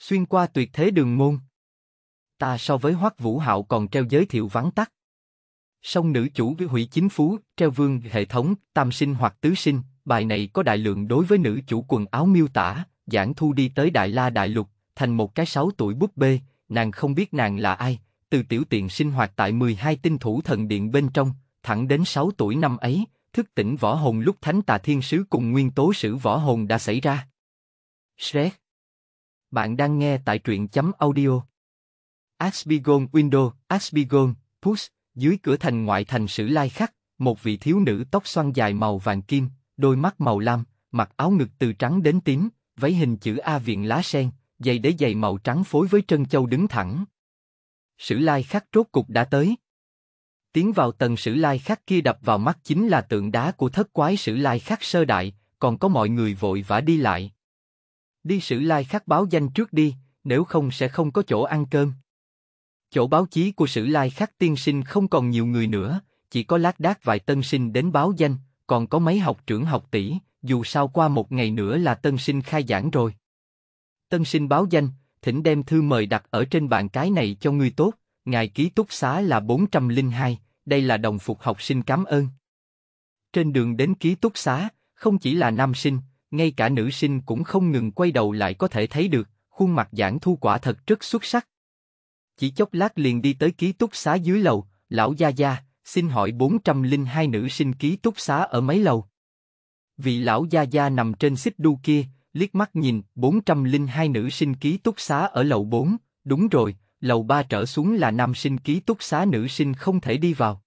Xuyên qua tuyệt thế đường môn. Ta so với Hoắc Vũ Hạo còn treo giới thiệu vắng tắt. Song nữ chủ với hủy chính phú, treo vương hệ thống, tam sinh hoặc tứ sinh, bài này có đại lượng đối với nữ chủ quần áo miêu tả, giảng thu đi tới Đại La Đại Lục, thành một cái sáu tuổi búp bê, nàng không biết nàng là ai, từ tiểu tiện sinh hoạt tại 12 tinh thủ thần điện bên trong, thẳng đến 6 tuổi năm ấy, thức tỉnh võ hồn lúc thánh tà thiên sứ cùng nguyên tố sử võ hồn đã xảy ra. Shrek bạn đang nghe tại truyện chấm audio. Asbigon Window, Asbigon, Push, dưới cửa thành ngoại thành sử lai khắc, một vị thiếu nữ tóc xoăn dài màu vàng kim, đôi mắt màu lam, mặc áo ngực từ trắng đến tím, váy hình chữ A viện lá sen, giày đế giày màu trắng phối với trân châu đứng thẳng. Sử lai khắc rốt cục đã tới. Tiến vào tầng sử lai khắc kia đập vào mắt chính là tượng đá của thất quái sử lai khắc sơ đại, còn có mọi người vội vã đi lại. Đi sử lai khắc báo danh trước đi, nếu không sẽ không có chỗ ăn cơm. Chỗ báo chí của sử lai khắc tiên sinh không còn nhiều người nữa, chỉ có lác đác vài tân sinh đến báo danh, còn có mấy học trưởng học tỷ, dù sao qua một ngày nữa là tân sinh khai giảng rồi. Tân sinh báo danh, thỉnh đem thư mời đặt ở trên bàn cái này cho người tốt, ngài ký túc xá là 402, đây là đồng phục học sinh cảm ơn. Trên đường đến ký túc xá, không chỉ là nam sinh, ngay cả nữ sinh cũng không ngừng quay đầu lại có thể thấy được, khuôn mặt giảng thu quả thật rất xuất sắc. Chỉ chốc lát liền đi tới ký túc xá dưới lầu, lão gia gia, xin hỏi 402 nữ sinh ký túc xá ở mấy lầu? Vị lão gia gia nằm trên xích đu kia, liếc mắt nhìn, 402 nữ sinh ký túc xá ở lầu 4, đúng rồi, lầu 3 trở xuống là nam sinh ký túc xá nữ sinh không thể đi vào.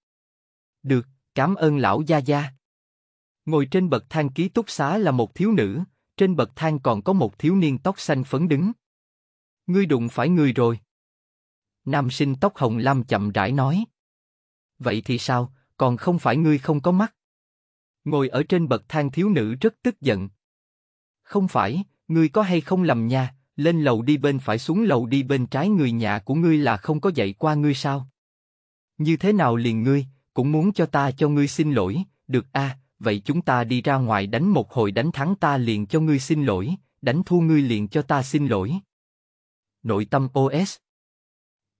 Được, cảm ơn lão gia gia. Ngồi trên bậc thang ký túc xá là một thiếu nữ, trên bậc thang còn có một thiếu niên tóc xanh phấn đứng. Ngươi đụng phải người rồi. Nam sinh tóc hồng lam chậm rãi nói. Vậy thì sao, còn không phải ngươi không có mắt. Ngồi ở trên bậc thang thiếu nữ rất tức giận. Không phải, ngươi có hay không lầm nha, lên lầu đi bên phải xuống lầu đi bên trái người nhà của ngươi là không có dạy qua ngươi sao? Như thế nào liền ngươi, cũng muốn cho ta cho ngươi xin lỗi, được a, à, vậy chúng ta đi ra ngoài đánh một hồi đánh thắng ta liền cho ngươi xin lỗi, đánh thua ngươi liền cho ta xin lỗi. Nội tâm OS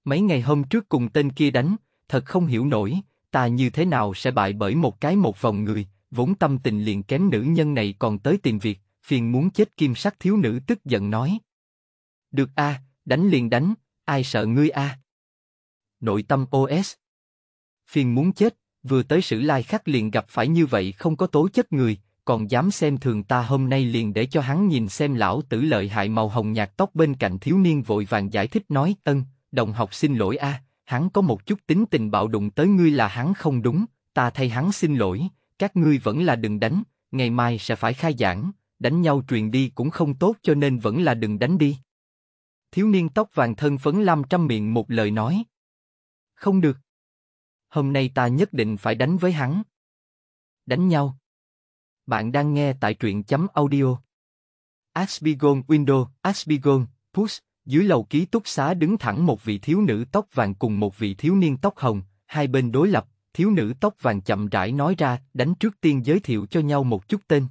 Mấy ngày hôm trước cùng tên kia đánh, thật không hiểu nổi, ta như thế nào sẽ bại bởi một cái một vòng người, vốn tâm tình liền kém nữ nhân này còn tới tìm việc, phiền muốn chết kim sắc thiếu nữ tức giận nói. Được a, à, đánh liền đánh, ai sợ ngươi a? À? Nội tâm OS Phiền muốn chết, vừa tới sử lai khắc liền gặp phải như vậy không có tố chất người, còn dám xem thường ta hôm nay liền để cho hắn nhìn xem lão tử lợi hại màu hồng nhạt tóc bên cạnh thiếu niên vội vàng giải thích nói ân, đồng học xin lỗi a, hắn có một chút tính tình bạo đụng tới ngươi là hắn không đúng, ta thay hắn xin lỗi, các ngươi vẫn là đừng đánh, ngày mai sẽ phải khai giảng, đánh nhau truyền đi cũng không tốt cho nên vẫn là đừng đánh đi. Thiếu niên tóc vàng thân phấn lam trăm miệng một lời nói. Không được. Hôm nay ta nhất định phải đánh với hắn. Đánh nhau. Bạn đang nghe tại truyện chấm audio. Asbigon Window, Asbigon, Push, dưới lầu ký túc xá đứng thẳng một vị thiếu nữ tóc vàng cùng một vị thiếu niên tóc hồng, hai bên đối lập, thiếu nữ tóc vàng chậm rãi nói ra, đánh trước tiên giới thiệu cho nhau một chút tên.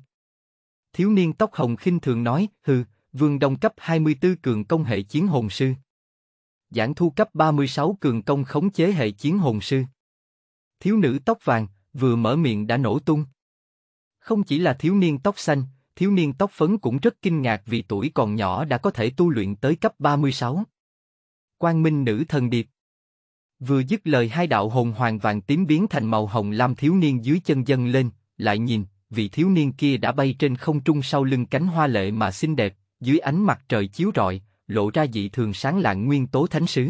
Thiếu niên tóc hồng khinh thường nói, hừ, vương đông cấp 24 cường công hệ chiến hồn sư. Giảng thu cấp 36 cường công khống chế hệ chiến hồn sư. Thiếu nữ tóc vàng, vừa mở miệng đã nổ tung. Không chỉ là thiếu niên tóc xanh, thiếu niên tóc phấn cũng rất kinh ngạc vì tuổi còn nhỏ đã có thể tu luyện tới cấp 36. Quang Minh Nữ Thần Điệp Vừa dứt lời hai đạo hồn hoàng vàng tím biến thành màu hồng lam thiếu niên dưới chân dâng lên, lại nhìn, vị thiếu niên kia đã bay trên không trung sau lưng cánh hoa lệ mà xinh đẹp, dưới ánh mặt trời chiếu rọi, lộ ra dị thường sáng lạng nguyên tố thánh sứ.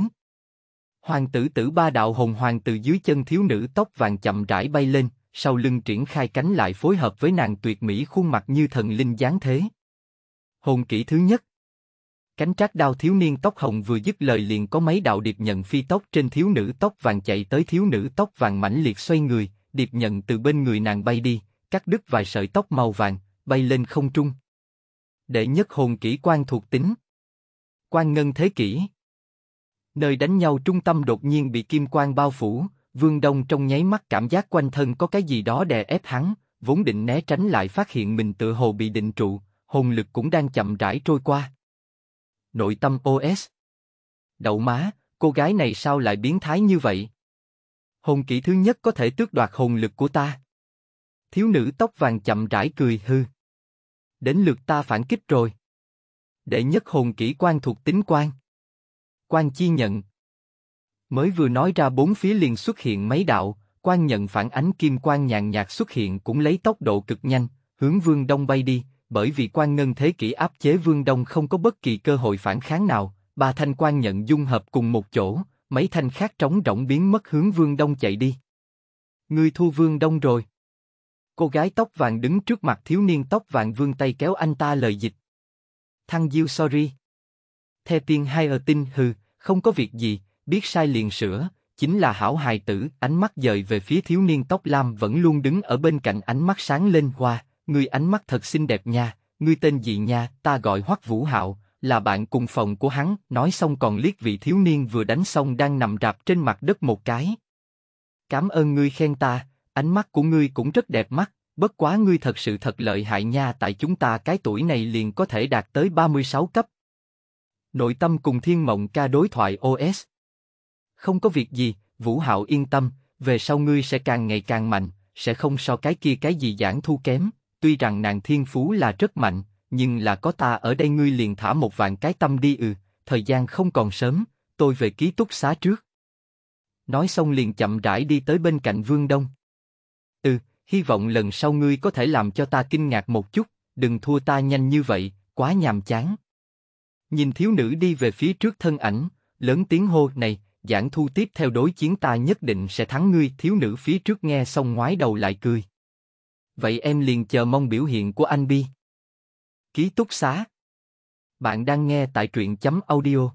Hoàng tử tử ba đạo hồng hoàng từ dưới chân thiếu nữ tóc vàng chậm rãi bay lên, sau lưng triển khai cánh lại phối hợp với nàng tuyệt mỹ khuôn mặt như thần linh dáng thế. Hồn kỹ thứ nhất Cánh trác đao thiếu niên tóc hồng vừa dứt lời liền có mấy đạo điệp nhận phi tóc trên thiếu nữ tóc vàng chạy tới thiếu nữ tóc vàng mãnh liệt xoay người, điệp nhận từ bên người nàng bay đi, cắt đứt vài sợi tóc màu vàng, bay lên không trung. Đệ nhất hồn kỹ quan thuộc tính. Quan ngân thế kỹ Nơi đánh nhau trung tâm đột nhiên bị kim quang bao phủ, Vương Đông trong nháy mắt cảm giác quanh thân có cái gì đó đè ép hắn, vốn định né tránh lại phát hiện mình tự hồ bị định trụ, hồn lực cũng đang chậm rãi trôi qua. Nội tâm OS Đậu má, cô gái này sao lại biến thái như vậy? Hồn kỹ thứ nhất có thể tước đoạt hồn lực của ta. Thiếu nữ tóc vàng chậm rãi cười hư. Đến lượt ta phản kích rồi. Đệ nhất hồn kỹ quan thuộc tính quan quan chi nhận. Mới vừa nói ra bốn phía liền xuất hiện mấy đạo, quan nhận phản ánh kim quan nhàn nhạt xuất hiện cũng lấy tốc độ cực nhanh, hướng vương đông bay đi, bởi vì quan ngân thế kỷ áp chế vương đông không có bất kỳ cơ hội phản kháng nào, ba thanh quan nhận dung hợp cùng một chỗ, mấy thanh khác trống rỗng biến mất hướng vương đông chạy đi. Người thu vương đông rồi. Cô gái tóc vàng đứng trước mặt thiếu niên tóc vàng vương tay kéo anh ta lời dịch. Thăng diêu sorry. The tiên hai ở tin hừ, không có việc gì, biết sai liền sửa, chính là hảo hài tử, ánh mắt dời về phía thiếu niên tóc lam vẫn luôn đứng ở bên cạnh ánh mắt sáng lên hoa, người ánh mắt thật xinh đẹp nha, ngươi tên gì nha, ta gọi Hoắc Vũ Hạo, là bạn cùng phòng của hắn, nói xong còn liếc vị thiếu niên vừa đánh xong đang nằm rạp trên mặt đất một cái. Cảm ơn ngươi khen ta, ánh mắt của ngươi cũng rất đẹp mắt, bất quá ngươi thật sự thật lợi hại nha tại chúng ta cái tuổi này liền có thể đạt tới 36 cấp, Nội tâm cùng Thiên Mộng ca đối thoại OS. Không có việc gì, Vũ Hạo yên tâm, về sau ngươi sẽ càng ngày càng mạnh, sẽ không so cái kia cái gì giảng thu kém, tuy rằng nàng thiên phú là rất mạnh, nhưng là có ta ở đây ngươi liền thả một vạn cái tâm đi ừ, thời gian không còn sớm, tôi về ký túc xá trước. Nói xong liền chậm rãi đi tới bên cạnh Vương Đông. Ừ, hy vọng lần sau ngươi có thể làm cho ta kinh ngạc một chút, đừng thua ta nhanh như vậy, quá nhàm chán. Nhìn thiếu nữ đi về phía trước thân ảnh, lớn tiếng hô này, giảng thu tiếp theo đối chiến ta nhất định sẽ thắng ngươi. Thiếu nữ phía trước nghe xong ngoái đầu lại cười. Vậy em liền chờ mong biểu hiện của anh Bi. Ký túc xá. Bạn đang nghe tại truyện chấm audio.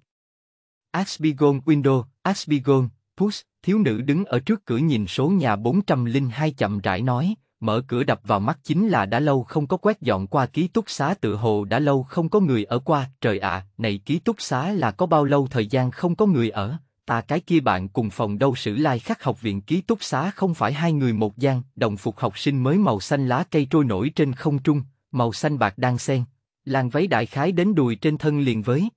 Asbigon Window, Asbigon, Push, thiếu nữ đứng ở trước cửa nhìn số nhà 402 chậm rãi nói, mở cửa đập vào mắt chính là đã lâu không có quét dọn qua ký túc xá tự hồ đã lâu không có người ở qua, trời ạ, à, này ký túc xá là có bao lâu thời gian không có người ở, ta cái kia bạn cùng phòng đâu sử lai like khắc học viện ký túc xá không phải hai người một gian, đồng phục học sinh mới màu xanh lá cây trôi nổi trên không trung, màu xanh bạc đang xen, làn váy đại khái đến đùi trên thân liền với.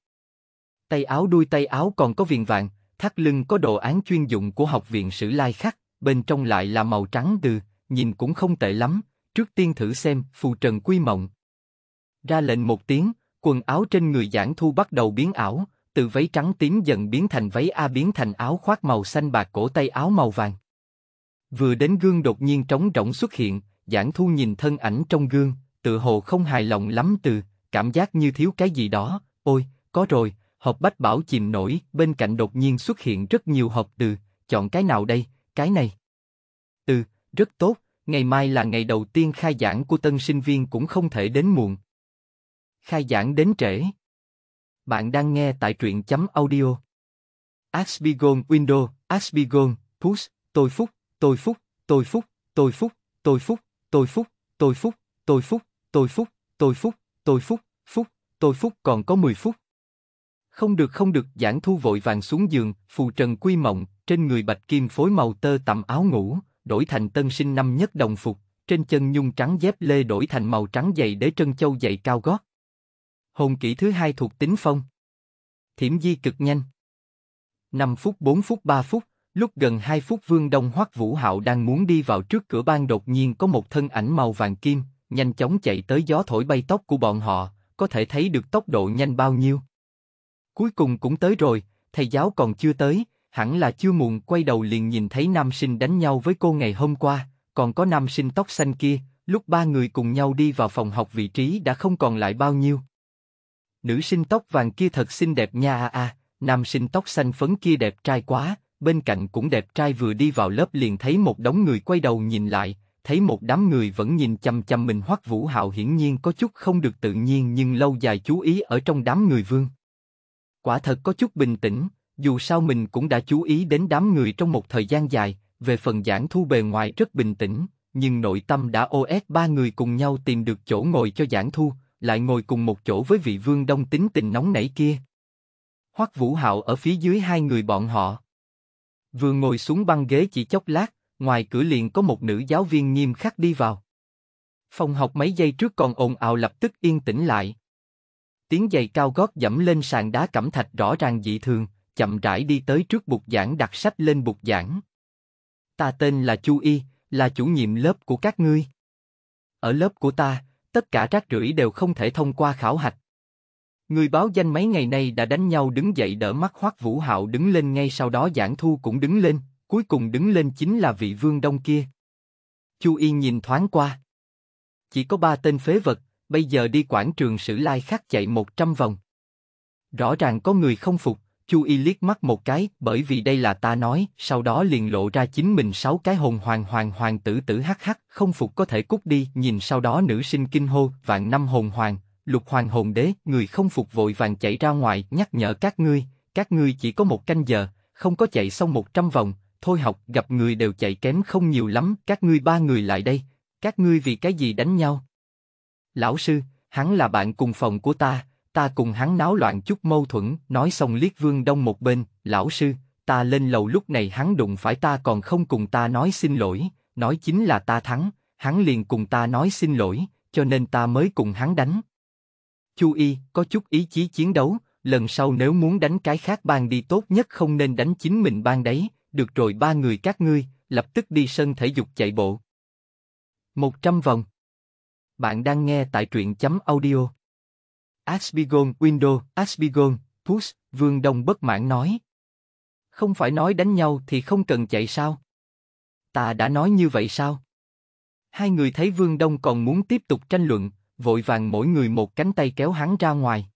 Tay áo đuôi tay áo còn có viền vàng, thắt lưng có đồ án chuyên dụng của học viện sử lai like khắc, bên trong lại là màu trắng từ nhìn cũng không tệ lắm, trước tiên thử xem, phù trần quy mộng. Ra lệnh một tiếng, quần áo trên người giảng thu bắt đầu biến ảo, từ váy trắng tím dần biến thành váy A biến thành áo khoác màu xanh bạc cổ tay áo màu vàng. Vừa đến gương đột nhiên trống rỗng xuất hiện, giảng thu nhìn thân ảnh trong gương, tự hồ không hài lòng lắm từ, cảm giác như thiếu cái gì đó, ôi, có rồi, hộp bách bảo chìm nổi, bên cạnh đột nhiên xuất hiện rất nhiều hộp từ, chọn cái nào đây, cái này. Từ, rất tốt, ngày mai là ngày đầu tiên khai giảng của tân sinh viên cũng không thể đến muộn. Khai giảng đến trễ. Bạn đang nghe tại truyện chấm audio. Asbigon Window, Asbigon, Push, tôi phúc, tôi phúc, tôi phúc, tôi phúc, tôi phúc, tôi phúc, tôi phúc, tôi phúc, tôi phúc, tôi phúc, tôi phúc, phúc, tôi phúc còn có 10 phút. Không được không được, giảng thu vội vàng xuống giường, phù trần quy mộng, trên người bạch kim phối màu tơ tầm áo ngủ, đổi thành tân sinh năm nhất đồng phục, trên chân nhung trắng dép lê đổi thành màu trắng dày đế trân châu dày cao gót. Hồn kỹ thứ hai thuộc tính phong. Thiểm di cực nhanh. 5 phút 4 phút 3 phút, lúc gần 2 phút Vương Đông Hoắc Vũ Hạo đang muốn đi vào trước cửa ban đột nhiên có một thân ảnh màu vàng kim, nhanh chóng chạy tới gió thổi bay tóc của bọn họ, có thể thấy được tốc độ nhanh bao nhiêu. Cuối cùng cũng tới rồi, thầy giáo còn chưa tới, hẳn là chưa muộn quay đầu liền nhìn thấy nam sinh đánh nhau với cô ngày hôm qua, còn có nam sinh tóc xanh kia, lúc ba người cùng nhau đi vào phòng học vị trí đã không còn lại bao nhiêu. Nữ sinh tóc vàng kia thật xinh đẹp nha a a, nam sinh tóc xanh phấn kia đẹp trai quá, bên cạnh cũng đẹp trai vừa đi vào lớp liền thấy một đống người quay đầu nhìn lại, thấy một đám người vẫn nhìn chăm chăm mình Hoắc Vũ Hạo hiển nhiên có chút không được tự nhiên nhưng lâu dài chú ý ở trong đám người vương. Quả thật có chút bình tĩnh, dù sao mình cũng đã chú ý đến đám người trong một thời gian dài, về phần giảng thu bề ngoài rất bình tĩnh, nhưng nội tâm đã OS ba người cùng nhau tìm được chỗ ngồi cho giảng thu, lại ngồi cùng một chỗ với vị vương đông tính tình nóng nảy kia. Hoắc Vũ Hạo ở phía dưới hai người bọn họ. Vừa ngồi xuống băng ghế chỉ chốc lát, ngoài cửa liền có một nữ giáo viên nghiêm khắc đi vào. Phòng học mấy giây trước còn ồn ào lập tức yên tĩnh lại. Tiếng giày cao gót dẫm lên sàn đá cẩm thạch rõ ràng dị thường, chậm rãi đi tới trước bục giảng đặt sách lên bục giảng. Ta tên là Chu Y, là chủ nhiệm lớp của các ngươi. Ở lớp của ta, tất cả rác rưởi đều không thể thông qua khảo hạch. Người báo danh mấy ngày nay đã đánh nhau đứng dậy đỡ mắt Hoắc Vũ Hạo đứng lên ngay sau đó Giảng Thu cũng đứng lên, cuối cùng đứng lên chính là vị vương đông kia. Chu Y nhìn thoáng qua. Chỉ có ba tên phế vật, bây giờ đi quảng trường sử lai khắc chạy trăm vòng. Rõ ràng có người không phục, Chu Y liếc mắt một cái, bởi vì đây là ta nói, sau đó liền lộ ra chính mình sáu cái hồn hoàng hoàng hoàng tử tử hắc hắc, không phục có thể cút đi, nhìn sau đó nữ sinh kinh hô, vạn năm hồn hoàng, lục hoàng hồn đế, người không phục vội vàng chạy ra ngoài, nhắc nhở các ngươi, các ngươi chỉ có một canh giờ, không có chạy xong một trăm vòng, thôi học, gặp người đều chạy kém không nhiều lắm, các ngươi ba người lại đây, các ngươi vì cái gì đánh nhau? Lão sư, hắn là bạn cùng phòng của ta, ta cùng hắn náo loạn chút mâu thuẫn, nói xong liếc Vương Đông một bên, lão sư, ta lên lầu lúc này hắn đụng phải ta còn không cùng ta nói xin lỗi, nói chính là ta thắng, hắn liền cùng ta nói xin lỗi, cho nên ta mới cùng hắn đánh. Chu Y có chút ý chí chiến đấu, lần sau nếu muốn đánh cái khác bang đi tốt nhất không nên đánh chính mình bang đấy, được rồi ba người các ngươi, lập tức đi sân thể dục chạy bộ. 100 vòng Bạn đang nghe tại truyện chấm audio Asbigon, Window, Asbigon, Push, Vương Đông bất mãn nói. Không phải nói đánh nhau thì không cần chạy sao? Ta đã nói như vậy sao? Hai người thấy Vương Đông còn muốn tiếp tục tranh luận, vội vàng mỗi người một cánh tay kéo hắn ra ngoài.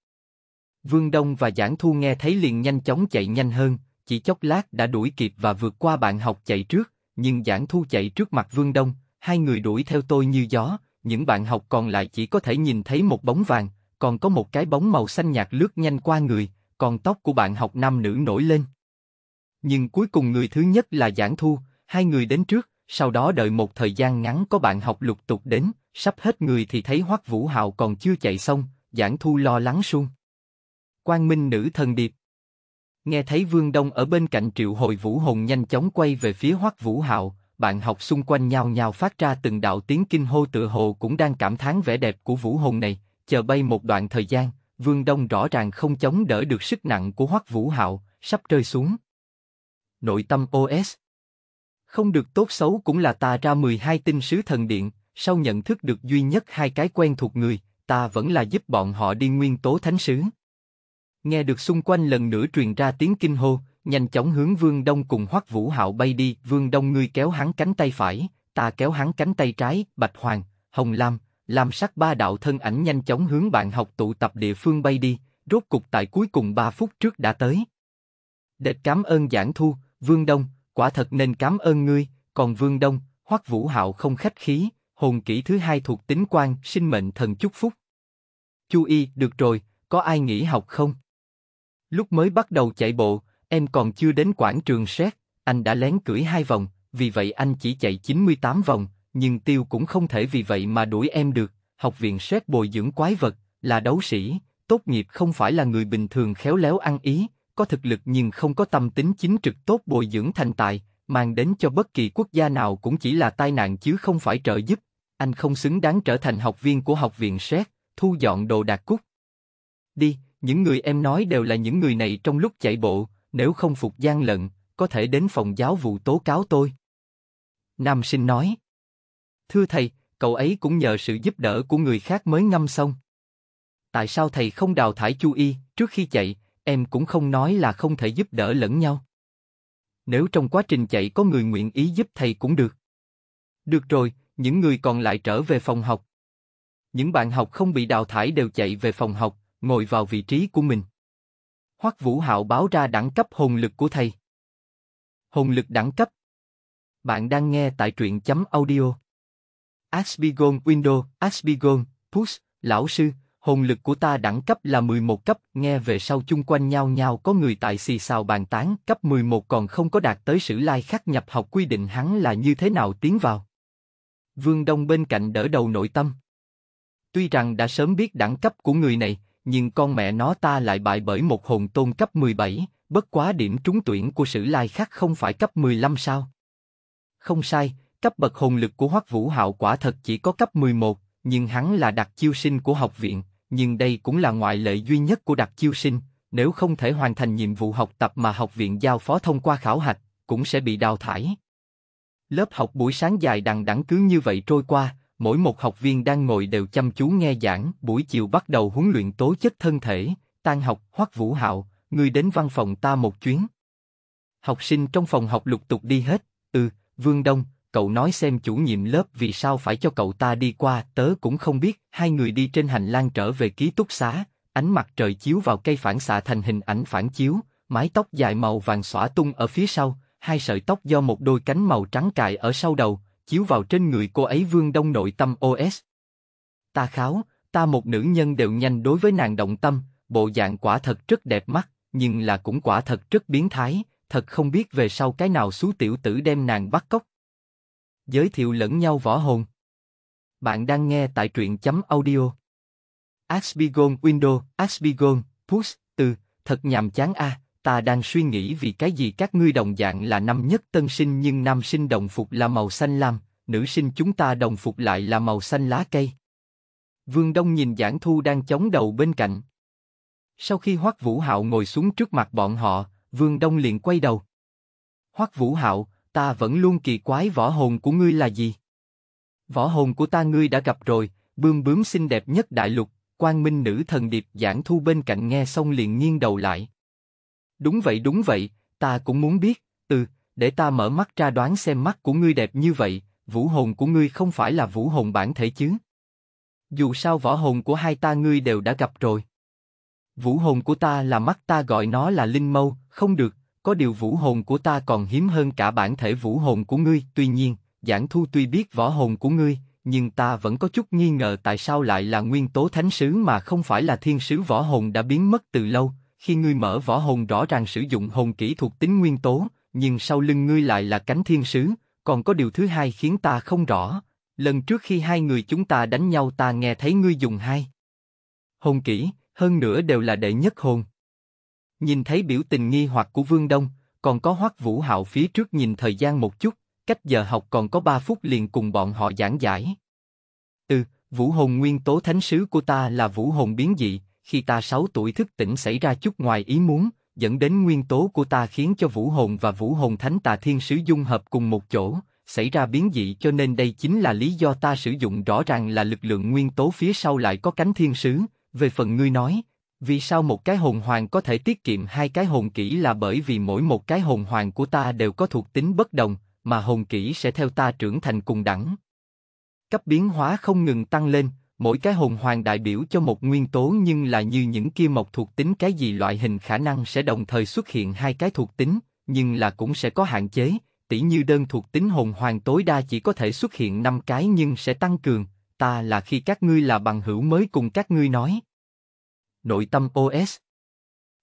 Vương Đông và Giảng Thu nghe thấy liền nhanh chóng chạy nhanh hơn, chỉ chốc lát đã đuổi kịp và vượt qua bạn học chạy trước, nhưng Giảng Thu chạy trước mặt Vương Đông, hai người đuổi theo tôi như gió, những bạn học còn lại chỉ có thể nhìn thấy một bóng vàng, còn có một cái bóng màu xanh nhạt lướt nhanh qua người, còn tóc của bạn học nam nữ nổi lên. Nhưng cuối cùng người thứ nhất là Giảng Thu, hai người đến trước, sau đó đợi một thời gian ngắn có bạn học lục tục đến, sắp hết người thì thấy Hoắc Vũ hào còn chưa chạy xong, Giảng Thu lo lắng suông. Quang Minh nữ thần điệp. Nghe thấy Vương Đông ở bên cạnh Triệu hồi Vũ Hồn nhanh chóng quay về phía Hoắc Vũ hào, bạn học xung quanh nhau nhao phát ra từng đạo tiếng kinh hô tự hồ cũng đang cảm thán vẻ đẹp của Vũ Hồn này, chờ bay một đoạn thời gian, Vương Đông rõ ràng không chống đỡ được sức nặng của Hoắc Vũ Hạo, sắp rơi xuống. Nội tâm OS Không được tốt xấu cũng là ta ra 12 tinh sứ thần điện, sau nhận thức được duy nhất hai cái quen thuộc người, ta vẫn là giúp bọn họ đi nguyên tố thánh sứ. Nghe được xung quanh lần nữa truyền ra tiếng kinh hô, nhanh chóng hướng Vương Đông cùng Hoắc Vũ Hạo bay đi, Vương Đông ngươi kéo hắn cánh tay phải, ta kéo hắn cánh tay trái, Bạch Hoàng, Hồng Lam, làm sắc ba đạo thân ảnh nhanh chóng hướng bạn học tụ tập địa phương bay đi, rốt cục tại cuối cùng 3 phút trước đã tới. Địch cảm ơn giảng thu, Vương Đông, quả thật nên cảm ơn ngươi, còn Vương Đông, Hoắc Vũ Hạo không khách khí, hồn kỹ thứ hai thuộc tính quan, sinh mệnh thần chúc phúc. Chu Y, được rồi, có ai nghỉ học không? Lúc mới bắt đầu chạy bộ, em còn chưa đến quảng trường xét, anh đã lén cưỡi hai vòng, vì vậy anh chỉ chạy 98 vòng, nhưng tiêu cũng không thể vì vậy mà đuổi em được. Học viện xét bồi dưỡng quái vật, là đấu sĩ, tốt nghiệp không phải là người bình thường khéo léo ăn ý, có thực lực nhưng không có tâm tính chính trực tốt bồi dưỡng thành tài, mang đến cho bất kỳ quốc gia nào cũng chỉ là tai nạn chứ không phải trợ giúp. Anh không xứng đáng trở thành học viên của học viện xét, thu dọn đồ đạc cút Đi, những người em nói đều là những người này trong lúc chạy bộ, nếu không phục gian lận, có thể đến phòng giáo vụ tố cáo tôi. Nam sinh nói. Thưa thầy, cậu ấy cũng nhờ sự giúp đỡ của người khác mới ngâm xong. Tại sao thầy không đào thải Chu Y, trước khi chạy, em cũng không nói là không thể giúp đỡ lẫn nhau. Nếu trong quá trình chạy có người nguyện ý giúp thầy cũng được. Được rồi, những người còn lại trở về phòng học. Những bạn học không bị đào thải đều chạy về phòng học, ngồi vào vị trí của mình. Hoắc Vũ Hạo báo ra đẳng cấp hồn lực của thầy. Hồn lực đẳng cấp. Bạn đang nghe tại truyện chấm audio. Asbigon Window, Asbigon, Push, lão sư, hồn lực của ta đẳng cấp là 11 cấp, nghe về sau chung quanh nhau nhau có người tại xì xào bàn tán, cấp 11 còn không có đạt tới sử lai khắc nhập học quy định hắn là như thế nào tiến vào. Vương Đông bên cạnh đỡ đầu nội tâm. Tuy rằng đã sớm biết đẳng cấp của người này, nhưng con mẹ nó ta lại bại bởi một hồn tôn cấp 17, bất quá điểm trúng tuyển của sử lai khắc không phải cấp 15 sao. Không sai, Cấp bậc hồn lực của Hoắc Vũ Hạo quả thật chỉ có cấp 11, nhưng hắn là đặc chiêu sinh của học viện, nhưng đây cũng là ngoại lệ duy nhất của đặc chiêu sinh, nếu không thể hoàn thành nhiệm vụ học tập mà học viện giao phó thông qua khảo hạch, cũng sẽ bị đào thải. Lớp học buổi sáng dài đằng đẵng cứ như vậy trôi qua, mỗi một học viên đang ngồi đều chăm chú nghe giảng, buổi chiều bắt đầu huấn luyện tố chất thân thể, tan học, Hoắc Vũ Hạo, người đến văn phòng ta một chuyến. Học sinh trong phòng học lục tục đi hết, ừ, Vương Đông, cậu nói xem chủ nhiệm lớp vì sao phải cho cậu ta đi qua, tớ cũng không biết, hai người đi trên hành lang trở về ký túc xá, ánh mặt trời chiếu vào cây phản xạ thành hình ảnh phản chiếu, mái tóc dài màu vàng xõa tung ở phía sau, hai sợi tóc do một đôi cánh màu trắng cài ở sau đầu, chiếu vào trên người cô ấy vương đông nội tâm OS. Ta kháo, ta một nữ nhân đều nhanh đối với nàng động tâm, bộ dạng quả thật rất đẹp mắt, nhưng là cũng quả thật rất biến thái, thật không biết về sau cái nào xú tiểu tử đem nàng bắt cóc giới thiệu lẫn nhau võ hồn. Bạn đang nghe tại truyện chấm audio. Asbigon Window, Asbigon, Push, từ, thật nhàm chán a, à, ta đang suy nghĩ vì cái gì các ngươi đồng dạng là năm nhất tân sinh nhưng nam sinh đồng phục là màu xanh lam, nữ sinh chúng ta đồng phục lại là màu xanh lá cây. Vương Đông nhìn Giảng Thu đang chống đầu bên cạnh. Sau khi Hoắc Vũ Hạo ngồi xuống trước mặt bọn họ, Vương Đông liền quay đầu. Hoắc Vũ Hạo, ta vẫn luôn kỳ quái võ hồn của ngươi là gì. Võ hồn của ta ngươi đã gặp rồi, bươm bướm xinh đẹp nhất đại lục, quan minh nữ thần điệp giảng thu bên cạnh nghe xong liền nghiêng đầu lại. Đúng vậy đúng vậy, ta cũng muốn biết, từ để ta mở mắt ra đoán xem mắt của ngươi đẹp như vậy, vũ hồn của ngươi không phải là vũ hồn bản thể chứ. Dù sao võ hồn của hai ta ngươi đều đã gặp rồi. Vũ hồn của ta là mắt ta gọi nó là linh mâu, không được, có điều vũ hồn của ta còn hiếm hơn cả bản thể vũ hồn của ngươi. Tuy nhiên, giảng thu tuy biết võ hồn của ngươi, nhưng ta vẫn có chút nghi ngờ tại sao lại là nguyên tố thánh sứ mà không phải là thiên sứ võ hồn đã biến mất từ lâu. Khi ngươi mở võ hồn rõ ràng sử dụng hồn kỹ thuộc tính nguyên tố, nhưng sau lưng ngươi lại là cánh thiên sứ. Còn có điều thứ hai khiến ta không rõ. Lần trước khi hai người chúng ta đánh nhau ta nghe thấy ngươi dùng hai hồn kỹ, hơn nữa đều là đệ nhất hồn. Nhìn thấy biểu tình nghi hoặc của Vương Đông, còn có Hoắc Vũ Hạo phía trước nhìn thời gian một chút, cách giờ học còn có 3 phút liền cùng bọn họ giảng giải. Ừ, vũ hồn nguyên tố thánh sứ của ta là vũ hồn biến dị, khi ta 6 tuổi thức tỉnh xảy ra chút ngoài ý muốn, dẫn đến nguyên tố của ta khiến cho vũ hồn và vũ hồn thánh tà thiên sứ dung hợp cùng một chỗ, xảy ra biến dị cho nên đây chính là lý do ta sử dụng rõ ràng là lực lượng nguyên tố phía sau lại có cánh thiên sứ, về phần ngươi nói, vì sao một cái hồn hoàng có thể tiết kiệm hai cái hồn kỹ là bởi vì mỗi một cái hồn hoàng của ta đều có thuộc tính bất đồng, mà hồn kỹ sẽ theo ta trưởng thành cùng đẳng. Cấp biến hóa không ngừng tăng lên, mỗi cái hồn hoàng đại biểu cho một nguyên tố nhưng là như những kia mộc thuộc tính cái gì loại hình khả năng sẽ đồng thời xuất hiện hai cái thuộc tính, nhưng là cũng sẽ có hạn chế, tỉ như đơn thuộc tính hồn hoàng tối đa chỉ có thể xuất hiện năm cái nhưng sẽ tăng cường, ta là khi các ngươi là bằng hữu mới cùng các ngươi nói nội tâm OS.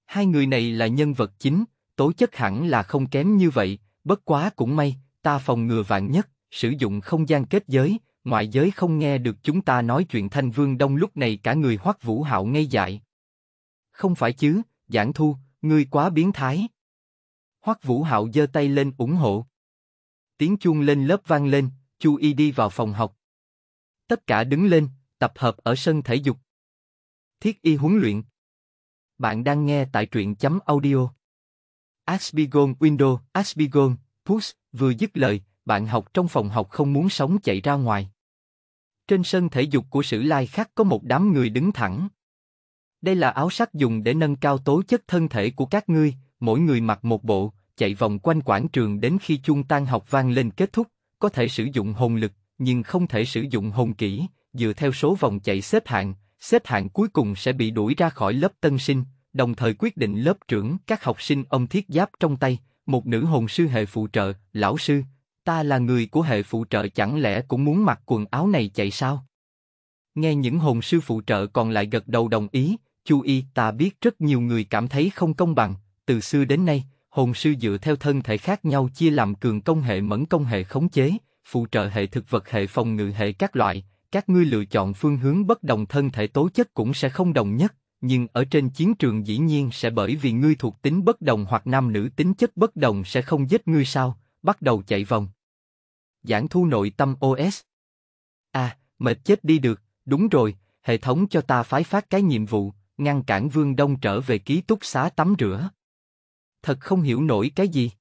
Hai người này là nhân vật chính, tố chất hẳn là không kém như vậy, bất quá cũng may, ta phòng ngừa vạn nhất, sử dụng không gian kết giới, ngoại giới không nghe được chúng ta nói chuyện thanh vương đông lúc này cả người hoắc vũ hạo ngây dại. Không phải chứ, giảng thu, ngươi quá biến thái. Hoắc vũ hạo giơ tay lên ủng hộ. Tiếng chuông lên lớp vang lên, chu y đi vào phòng học. Tất cả đứng lên, tập hợp ở sân thể dục. Thiết y huấn luyện. Bạn đang nghe tại truyện chấm audio. Asbigon Window, Asbigon, Push, vừa dứt lời, bạn học trong phòng học không muốn sống chạy ra ngoài. Trên sân thể dục của sử lai khác có một đám người đứng thẳng. Đây là áo sắc dùng để nâng cao tố chất thân thể của các ngươi, mỗi người mặc một bộ, chạy vòng quanh quảng trường đến khi chung tan học vang lên kết thúc, có thể sử dụng hồn lực, nhưng không thể sử dụng hồn kỹ, dựa theo số vòng chạy xếp hạng, xếp hạng cuối cùng sẽ bị đuổi ra khỏi lớp tân sinh, đồng thời quyết định lớp trưởng các học sinh ông thiết giáp trong tay, một nữ hồn sư hệ phụ trợ, lão sư, ta là người của hệ phụ trợ chẳng lẽ cũng muốn mặc quần áo này chạy sao? Nghe những hồn sư phụ trợ còn lại gật đầu đồng ý, Chu Y ta biết rất nhiều người cảm thấy không công bằng, từ xưa đến nay, hồn sư dựa theo thân thể khác nhau chia làm cường công hệ mẫn công hệ khống chế, phụ trợ hệ thực vật hệ phòng ngự hệ các loại, các ngươi lựa chọn phương hướng bất đồng thân thể tố chất cũng sẽ không đồng nhất, nhưng ở trên chiến trường dĩ nhiên sẽ bởi vì ngươi thuộc tính bất đồng hoặc nam nữ tính chất bất đồng sẽ không giết ngươi sao, bắt đầu chạy vòng. Giảng thu nội tâm OS À, mệt chết đi được, đúng rồi, hệ thống cho ta phái phát cái nhiệm vụ, ngăn cản Vương Đông trở về ký túc xá tắm rửa. Thật không hiểu nổi cái gì.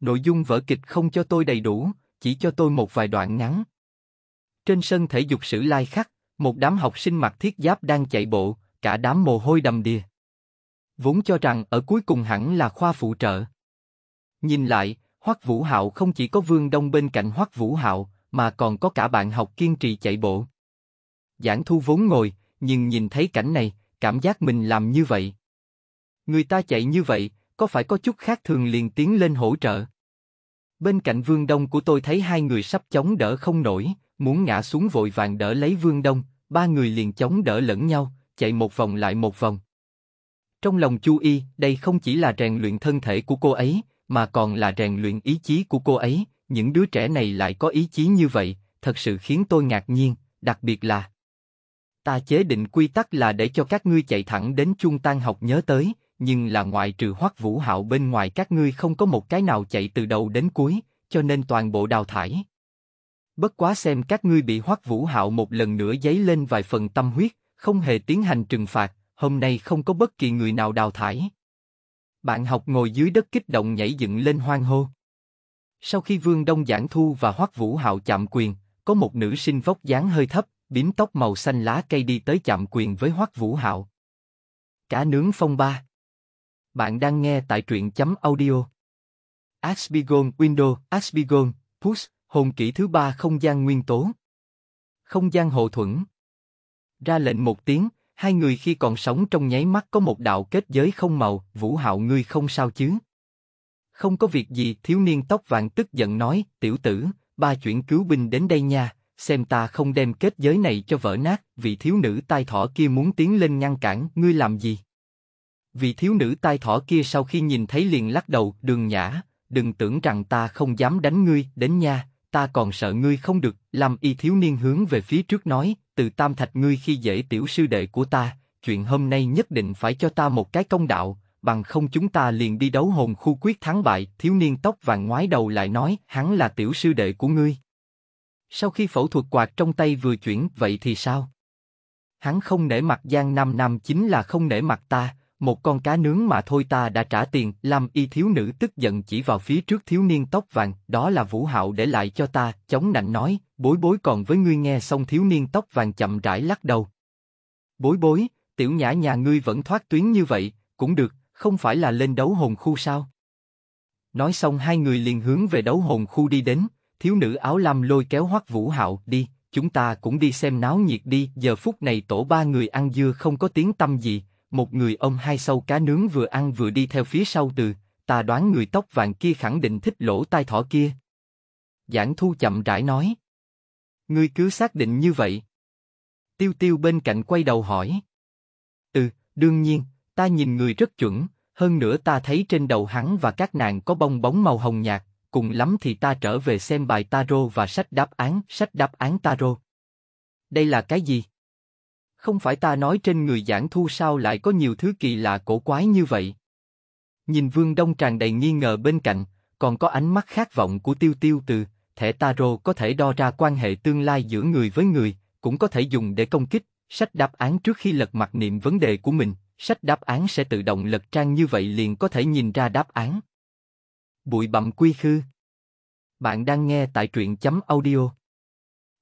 Nội dung vở kịch không cho tôi đầy đủ, chỉ cho tôi một vài đoạn ngắn. Trên sân thể dục sử lai khắc, một đám học sinh mặc thiết giáp đang chạy bộ, cả đám mồ hôi đầm đìa. Vốn cho rằng ở cuối cùng hẳn là khoa phụ trợ. Nhìn lại, Hoắc Vũ Hạo không chỉ có Vương Đông bên cạnh Hoắc Vũ Hạo, mà còn có cả bạn học kiên trì chạy bộ. Giảng Thu vốn ngồi, nhưng nhìn thấy cảnh này, cảm giác mình làm như vậy. Người ta chạy như vậy, có phải có chút khác thường liền tiến lên hỗ trợ. Bên cạnh Vương Đông của tôi thấy hai người sắp chống đỡ không nổi, muốn ngã xuống vội vàng đỡ lấy Vương Đông, ba người liền chống đỡ lẫn nhau, chạy một vòng lại một vòng. Trong lòng Chu Y, đây không chỉ là rèn luyện thân thể của cô ấy, mà còn là rèn luyện ý chí của cô ấy, những đứa trẻ này lại có ý chí như vậy, thật sự khiến tôi ngạc nhiên, đặc biệt là Ta chế định quy tắc là để cho các ngươi chạy thẳng đến chung tan học nhớ tới, nhưng là ngoại trừ hoắc vũ hạo bên ngoài các ngươi không có một cái nào chạy từ đầu đến cuối, cho nên toàn bộ đào thải. Bất quá xem các ngươi bị Hoắc Vũ Hạo một lần nữa giấy lên vài phần tâm huyết, không hề tiến hành trừng phạt, hôm nay không có bất kỳ người nào đào thải. Bạn học ngồi dưới đất kích động nhảy dựng lên hoang hô. Sau khi Vương Đông Giảng Thu và Hoắc Vũ Hạo chạm quyền, có một nữ sinh vóc dáng hơi thấp, bím tóc màu xanh lá cây đi tới chạm quyền với Hoắc Vũ Hạo. Cả nướng phong ba. Bạn đang nghe tại truyện chấm audio. Aspigon Window, Aspigon, Push, Hồn kỹ thứ ba không gian nguyên tố. Không gian hộ thuẫn. Ra lệnh một tiếng, hai người khi còn sống trong nháy mắt có một đạo kết giới không màu, vũ hạo ngươi không sao chứ. Không có việc gì, thiếu niên tóc vàng tức giận nói, tiểu tử, ba chuyển cứu binh đến đây nha, xem ta không đem kết giới này cho vỡ nát, vị thiếu nữ tai thỏ kia muốn tiến lên ngăn cản, ngươi làm gì? Vị thiếu nữ tai thỏ kia sau khi nhìn thấy liền lắc đầu, đường nhã, đừng tưởng rằng ta không dám đánh ngươi, đến nha, ta còn sợ ngươi không được, làm y thiếu niên hướng về phía trước nói, từ tam thạch ngươi khi dễ tiểu sư đệ của ta, chuyện hôm nay nhất định phải cho ta một cái công đạo, bằng không chúng ta liền đi đấu hồn khu quyết thắng bại, thiếu niên tóc vàng ngoái đầu lại nói, hắn là tiểu sư đệ của ngươi. Sau khi phẫu thuật quạt trong tay vừa chuyển, vậy thì sao? Hắn không nể mặt Giang Nam Nam chính là không nể mặt ta, một con cá nướng mà thôi ta đã trả tiền, Lam y thiếu nữ tức giận chỉ vào phía trước thiếu niên tóc vàng, đó là Vũ Hạo để lại cho ta, chống nạnh nói, bối bối còn với ngươi nghe xong thiếu niên tóc vàng chậm rãi lắc đầu. Bối bối, tiểu nhã nhà ngươi vẫn thoát tuyến như vậy, cũng được, không phải là lên đấu hồn khu sao? Nói xong hai người liền hướng về đấu hồn khu đi đến, thiếu nữ áo lam lôi kéo hoắc Vũ Hạo đi, chúng ta cũng đi xem náo nhiệt đi, giờ phút này tổ ba người ăn dưa không có tiếng tâm gì, một người ôm hai sâu cá nướng vừa ăn vừa đi theo phía sau từ, ta đoán người tóc vàng kia khẳng định thích lỗ tai thỏ kia. Giảng thu chậm rãi nói. Ngươi cứ xác định như vậy. Tiêu tiêu bên cạnh quay đầu hỏi. Ừ, đương nhiên, ta nhìn người rất chuẩn, hơn nữa ta thấy trên đầu hắn và các nàng có bong bóng màu hồng nhạt, cùng lắm thì ta trở về xem bài tarot và sách đáp án, sách đáp án tarot. Đây là cái gì? Không phải ta nói trên người giảng thu sao lại có nhiều thứ kỳ lạ cổ quái như vậy. Nhìn Vương Đông tràn đầy nghi ngờ bên cạnh, còn có ánh mắt khát vọng của tiêu tiêu từ, thẻ tarot có thể đo ra quan hệ tương lai giữa người với người, cũng có thể dùng để công kích, sách đáp án trước khi lật mặt niệm vấn đề của mình, sách đáp án sẽ tự động lật trang như vậy liền có thể nhìn ra đáp án. Bụi bặm quy khư Bạn đang nghe tại truyện chấm audio.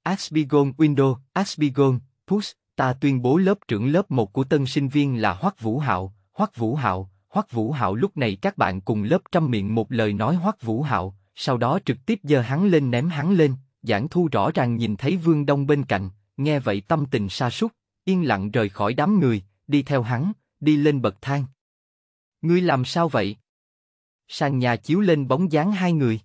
Aspigon Window, Aspigon, Push, Ta tuyên bố lớp trưởng lớp 1 của tân sinh viên là Hoắc Vũ Hạo, Hoắc Vũ Hạo, Hoắc Vũ Hạo lúc này các bạn cùng lớp trăm miệng một lời nói Hoắc Vũ Hạo, sau đó trực tiếp giơ hắn lên ném hắn lên, Giảng Thu rõ ràng nhìn thấy Vương Đông bên cạnh, nghe vậy tâm tình sa sút, yên lặng rời khỏi đám người, đi theo hắn, đi lên bậc thang. Ngươi làm sao vậy? Sàn nhà chiếu lên bóng dáng hai người.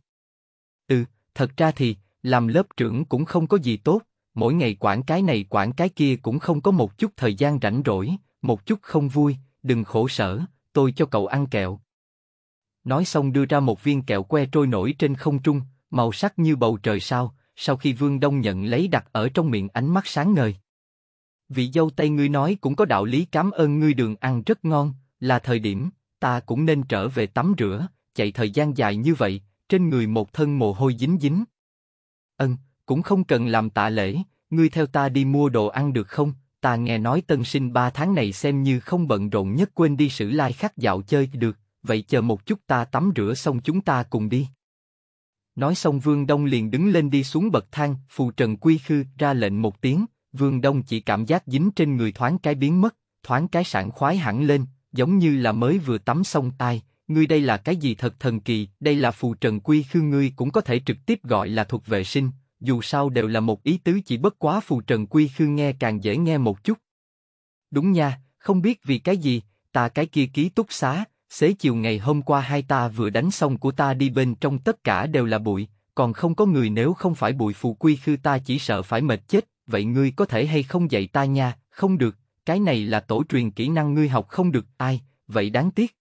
Ừ, thật ra thì, làm lớp trưởng cũng không có gì tốt, mỗi ngày quản cái này quản cái kia cũng không có một chút thời gian rảnh rỗi, một chút không vui, đừng khổ sở, tôi cho cậu ăn kẹo. Nói xong đưa ra một viên kẹo que trôi nổi trên không trung, màu sắc như bầu trời sao, sau khi Vương Đông nhận lấy đặt ở trong miệng ánh mắt sáng ngời. Vị dâu tây ngươi nói cũng có đạo lý cảm ơn ngươi đường ăn rất ngon, là thời điểm, ta cũng nên trở về tắm rửa, chạy thời gian dài như vậy, trên người một thân mồ hôi dính dính. Ân, cũng không cần làm tạ lễ, ngươi theo ta đi mua đồ ăn được không? Ta nghe nói tân sinh ba tháng này xem như không bận rộn nhất quên đi sử lai khắc dạo chơi được, vậy chờ một chút ta tắm rửa xong chúng ta cùng đi. Nói xong Vương Đông liền đứng lên đi xuống bậc thang, phù trần quy khư ra lệnh một tiếng, Vương Đông chỉ cảm giác dính trên người thoáng cái biến mất, thoáng cái sản khoái hẳn lên, giống như là mới vừa tắm xong tai, ngươi đây là cái gì thật thần kỳ, đây là phù trần quy khư ngươi cũng có thể trực tiếp gọi là thuộc vệ sinh, dù sao đều là một ý tứ chỉ bất quá phù trần quy khư nghe càng dễ nghe một chút. Đúng nha, không biết vì cái gì, ta cái kia ký túc xá, xế chiều ngày hôm qua hai ta vừa đánh xong của ta đi bên trong tất cả đều là bụi, còn không có người nếu không phải bụi phù quy khư ta chỉ sợ phải mệt chết, vậy ngươi có thể hay không dạy ta nha, không được, cái này là tổ truyền kỹ năng ngươi học không được, ai, vậy đáng tiếc.